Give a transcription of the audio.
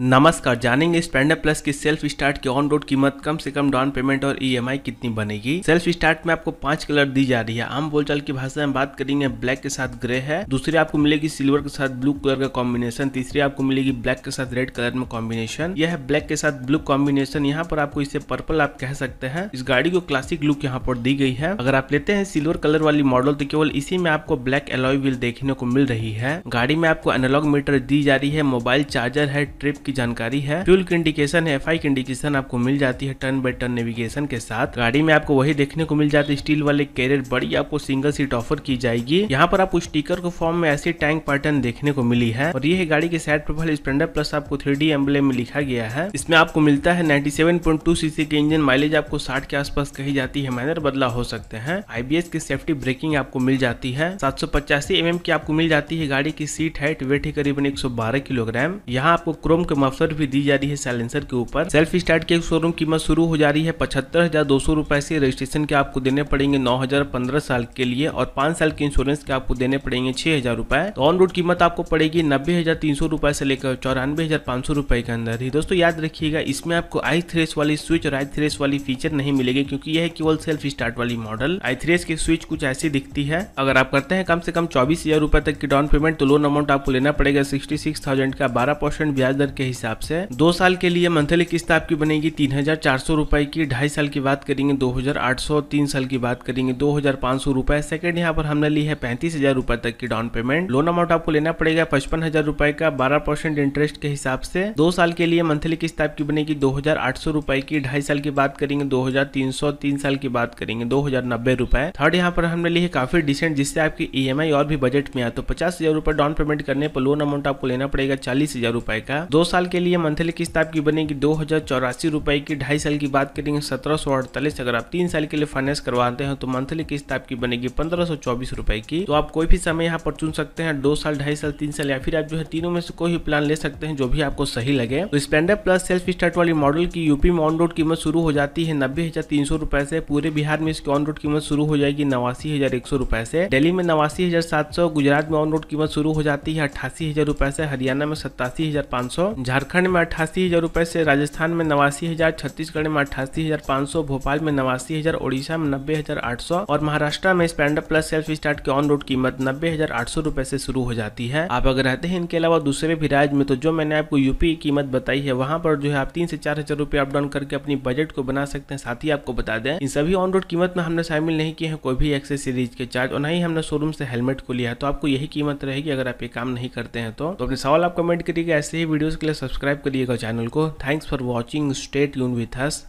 नमस्कार जानेंगे Splendor plus की सेल्फ स्टार्ट की ऑन रोड कीमत कम से कम डाउन पेमेंट और ईएमआई e कितनी बनेगी सेल्फ स्टार्ट में आपको पांच कलर दी जा रही है आम बोलचाल की भाषा में बात करेंगे ब्लैक के साथ ग्रे है दूसरी आपको मिलेगी सिल्वर के साथ ब्लू कलर का कॉम्बिनेशन तीसरी आपको मिलेगी ब्लैक के साथ रेड कलर में कॉम्बिनेशन यह है ब्लैक के साथ ब्लू कॉम्बिनेशन यहाँ पर आपको इसे पर्पल आप कह सकते हैं इस गाड़ी को क्लासिक लुक यहाँ पर दी गई है अगर आप लेते हैं सिल्वर कलर वाली मॉडल तो केवल इसी में आपको ब्लैक एलॉय व्हील देखने को मिल रही है गाड़ी में आपको एनोलॉग मीटर दी जा रही है मोबाइल चार्जर है ट्रिप की जानकारी है फ्यूल की इंडिकेशन है एफ की इंडिकेशन आपको मिल जाती है टर्न बाई टर्न नेविगेशन के साथ गाड़ी में आपको वही देखने को मिल जाती है स्टील वाले कैरियर बड़ी आपको सिंगल सीट ऑफर की जाएगी यहाँ पर आपको स्टीकर को फॉर्म में ऐसी टैंक पैटर्न देखने को मिली है और ये गाड़ी के साइड प्रोफाइल स्पेंडर प्लस आपको थ्री डी में लिखा गया है इसमें आपको मिलता है 97.2 सीसी के इंजन माइलेज आपको साठ के आसपास कही जाती है माइनर बदला हो सकते हैं आईबीएस की सेफ्टी ब्रेकिंग आपको मिल जाती है सात सौ mm की आपको मिल जाती है गाड़ी की सीट हाइट वेट है करीबन 112 किलोग्राम यहाँ आपको क्रोम के तो मफलर भी दी जा रही है साइलेंसर के ऊपर सेल्फ स्टार्ट की शोरूम कीमत शुरू हो जा रही है पचहत्तर हजार दो सौ रुपए से रजिस्ट्रेशन के आपको देने पड़ेंगे नौ हजार पंद्रह साल के लिए और पांच साल के इंश्योरेंस के आपको देने पड़ेंगे छह हजार रूपए तो ऑन रोड कीमत आपको पड़ेगी नब्बे हजार तीन सौ रूपए से लेकर चौरानवे हजार पांच सौ रूपए के अंदर ही दोस्तों याद रखिएगा इसमें आपको आई थ्रेस वाली स्विच और आई थ्रेस वाली फीचर नहीं मिलेगी क्योंकि यह केवल सेल्फ स्टार्ट वाली मॉडल आई थ्रेस की स्विच कुछ ऐसी दिखती है अगर आप करते हैं कम से कम चौबीस हजार रुपए तक की डाउन पेमेंट तो लोन अमाउंट आपको लेना पड़ेगा सिक्सटी सिक्स थाउजेंड का बारह परसेंट ब्याज दर के के हिसाब से दो साल के लिए मंथली किस्त आपकी बनेगी तीन हजार चार सौ रुपए की ढाई साल की बात करेंगे दो हजार आठ सौ तीन साल की बात करेंगे दो हजार पांच सौ रुपए सेकंड यहाँ पर हमने ली है पैंतीस हजार रुपए तक की डाउन पेमेंट लोन अमाउंट आपको लेना पड़ेगा पचपन हजार रुपए का बारह परसेंट इंटरेस्ट के हिसाब से दो साल के लिए मंथली किस्त आपकी बनेगी दो हजार आठ सौ रुपए की ढाई साल की बात करेंगे दो हजार तीन सौ तीन साल की बात करेंगे दो हजार नब्बे रुपए थर्ड यहाँ पर हमने ली है काफी डिसेंट जिससे आपकी ई e और भी बजट में आए तो पचास हजार रुपए डाउन पेमेंट करने पर लोन अमाउंट आपको लेना पड़ेगा चालीस हजार रुपए का दो साल के लिए मंथली किस्त आपकी बनेगी दो हज़ार चौरासी रुपए की ढाई साल की बात करेंगे सत्रह सौ अड़तालीस अगर आप तीन साल के लिए फाइनेंस करवाते हैं तो मंथली किस्त आपकी बनेगी पंद्रह सौ चौबीस रुपए की तो आप कोई भी समय यहाँ पर चुन सकते हैं दो साल ढाई साल तीन साल या फिर आप जो है तीनों में से कोई भी प्लान ले सकते हैं जो भी आपको सही लगे तो स्पेंडर प्लस सेल्फ स्टार्ट वाली मॉडल की यूपी में ऑन रोड कीमत शुरू हो जाती है नब्बे हजार तीन सौ रुपए से पूरे बिहार में इसकी ऑन रोड कीमत शुरू हो जाएगी नवासी हजार एक सौ रुपए से दिल्ली में नवासी हजार सात सौ गुजरात में ऑन रोड कीमत शुरू हो जाती है अठासी हजार रुपए से हरियाणा में सत्तासी हजार पांच सौ झारखंड में अट्ठासी हज़ार रुपये से राजस्थान में नवासी हज़ार छत्तीसगढ़ में अट्ठासी हज़ार पाँच सौ भोपाल में नवासी हज़ार ओडिशा में नब्बे हज़ार आठ सौ और महाराष्ट्र में स्पेंडर प्लस सेल्फ स्टार्ट की ऑन रोड कीमत नब्बे हज़ार आठ सौ रुपये से शुरू हो जाती है आप अगर रहते हैं इनके अलावा दूसरे भी राज्य में तो जो मैंने आपको यूपी की e कीमत बताई है वहाँ पर जो है आप तीन से चार हज़ार रुपये अपडाउन डाउन करके अपनी बजट को बना सकते हैं साथ ही आपको बता दें इन सभी ऑन रोड कीमत में हमने शामिल नहीं किए हैं कोई भी एक्सेसरीज के चार्ज और न ही हमने शोरूम से हेलमेट को लिया है तो आपको यही कीमत रहेगी अगर आप ये काम नहीं करते हैं तो, तो अपने सवाल आप कमेंट करिएगा ऐसे ही वीडियोज के लिए सब्सक्राइब करिएगा चैनल को थैंक्स फॉर वॉचिंग स्टेट यून विथ हस